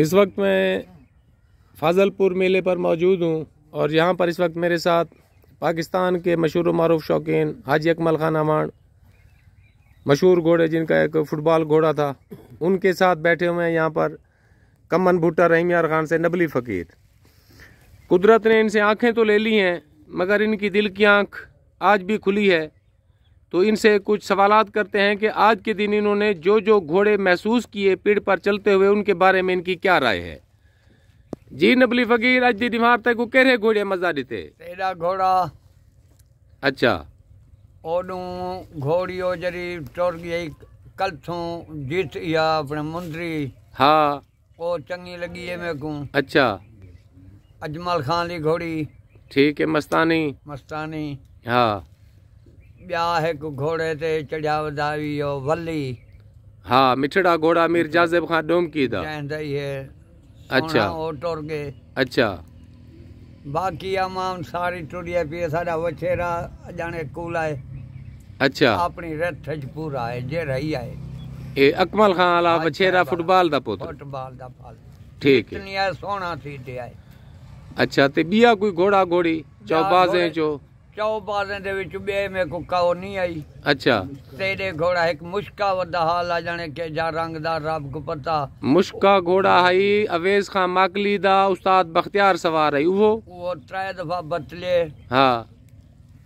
इस वक्त मैं फाजलपुर मेले पर मौजूद हूँ और यहाँ पर इस वक्त मेरे साथ पाकिस्तान के मशहूर मरूफ शौकीन हाजी अकमल खान अमान मशहूर घोड़े जिनका एक फ़ुटबॉल घोड़ा था उनके साथ बैठे हुए हैं यहाँ पर कमन भुट्टा रहीम यार खान से नबली फ़कीर कुदरत ने इनसे आँखें तो ले ली हैं मगर इनकी दिल की आँख आज भी खुली है तो इनसे कुछ सवाल करते हैं कि आज के दिन इन्होंने जो जो घोड़े महसूस किए पेड़ पर चलते हुए उनके बारे में इनकी क्या राय है जी नबली फकीर आज दी दिमाग तक कहे घोड़े मजा देते घोड़ा अच्छा ओडू घोड़ियो जरी टोर गई कल जीत या अपने मुंदरी हाँ ओ चंगी लगी है मेरे को अच्छा अजमल खान ली घोड़ी ठीक है मस्तानी मस्तानी हाँ ॿिया हिकु घोड़े ते चढ़िया वधा इहो वली हा मिठड़ा घोड़ा मीर जाज़िब खां डोमकी दा चवंदा इहे अच्छा ओ टोरगे अच्छा बाकी अमाम सारी टुरिया पी साडा वछेरा जाने कूल है अच्छा अपनी रथ पूरा है जे रही है ए अकमल खान वाला अच्छा वछेरा फुटबॉल दा पुत्र फुटबॉल दा पाल ठीक है दुनिया सोना थी दे है अच्छा ते बिया कोई घोड़ा घोड़ी चौबाज है जो ਚੌਪਾਦਨ ਦੇ ਵਿੱਚ ਬੇ ਮੇ ਕੋ ਕਾਉ ਨਹੀਂ ਆਈ ਅੱਛਾ ਤੇਰੇ ਘੋੜਾ ਇੱਕ ਮੁਸ਼ਕਾ ਵਦਾ ਹਾਲ ਆ ਜਾਣੇ ਕੇ ਜਾ ਰੰਗਦਾਰ ਰੱਬ ਕੋ ਪਤਾ ਮੁਸ਼ਕਾ ਘੋੜਾ ਹਈ ਅਵੇਜ਼ ਖਾਨ ਮਾਕਲੀ ਦਾ ਉਸਤਾਦ ਬਖਤਿਆਰ ਸਵਾਰ ਹੈ ਉਹ ਉਹ ਤਰੇ ਦਫਾ ਬਤਲੇ ਹਾਂ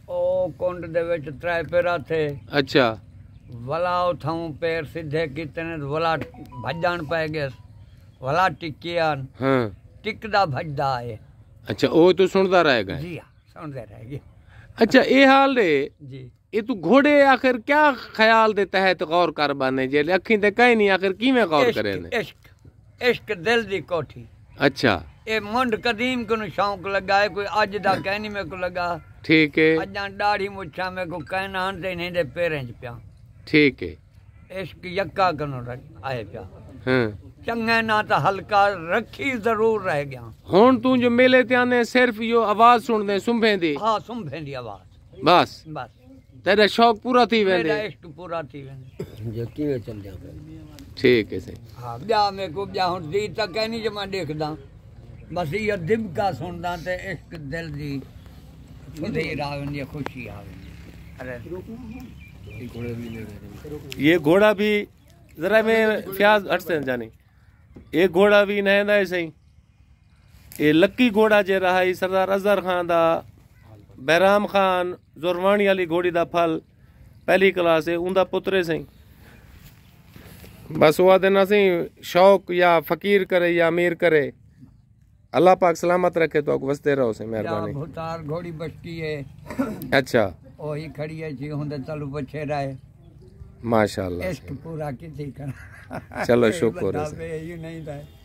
ਉਹ ਕੁੰਡ ਦੇ ਵਿੱਚ ਤਰੇ ਪੈਰਾ ਥੇ ਅੱਛਾ ਵਲਾ ਉਥਾਉ ਪੈਰ ਸਿੱਧੇ ਕੀਤੇ ਵਲਾ ਭੱਜਣ ਪੈ ਗਏ ਵਲਾ ਟਿੱਕਿਆ ਹਾਂ ਟਿੱਕਦਾ ਭੱਜਦਾ ਹੈ ਅੱਛਾ ਉਹ ਤੂੰ ਸੁਣਦਾ ਰਹੇਗਾ ਜੀ ਹਾਂ ਸੁਣਦਾ ਰਹੇਗਾ अच्छा ये हाल रे ये तू घोड़े आखिर क्या ख्याल दे तहत गौर कर बाने जे अखी ते कहीं नहीं आखिर किवें गौर करे ने इश्क इश्क दिल दी कोठी अच्छा ए मुंड कदीम को शौक लगा है कोई आज दा कहनी मेरे को लगा ठीक है अजा दाढ़ी मुछा मेरे को कहना ते नहीं दे पैरें च पिया ठीक है इश्क यक्का कनो आए पिया ਚੰਗੇ ਨਾ ਤਾਂ ਹਲਕਾ ਰੱਖੀ ਜ਼ਰੂਰ ਰਹਿ ਗਿਆ ਹੁਣ ਤੂੰ ਜੋ ਮੇਲੇ ਤੇ ਆਨੇ ਸਿਰਫ ਯੋ ਆਵਾਜ਼ ਸੁਣਦੇ ਸੁੰਭੇ ਦੀ ਹਾਂ ਸੁੰਭੇ ਦੀ ਆਵਾਜ਼ ਬਸ ਬਸ तेरा शौक पूरा थी वेंदे मेरा इष्ट पूरा थी वेंदे जो कीवे चल जा ठीक है सही हां ब्या में को ब्या हुन दी तक है नहीं जो मैं देखदा बस ये दिमका सुनदा ते इश्क दिल दी खुदी रावनी खुशी आवे अरे ये घोड़ा भी જરા મે ફિયાઝ હટ સે જાનઈ એ ઘોડા વી નયા નયા સઈ એ લકી ઘોડા જે રહા હી સરદાર અઝર ખાન દા બૈરામ ખાન ઝુરવાણી અલી ઘોડી દા ફલ પહેલી ક્લાસ એ ઉંદા પુત્રે સઈ બસ ઓ આ દિન assi શોક يا ફકીર કરે يا امیر કરે અલ્લાહ પાક સલામત રખે તો વસ્તે રહો સ મહેરબાની યાર હોતાર ઘોડી બટકી હે અચ્છા ઓહી ખડી હે જી ઉંદા ચલુ પછે રહે माशाल्लाह पूरा किसी चलो शुक्र है तो यही नहीं था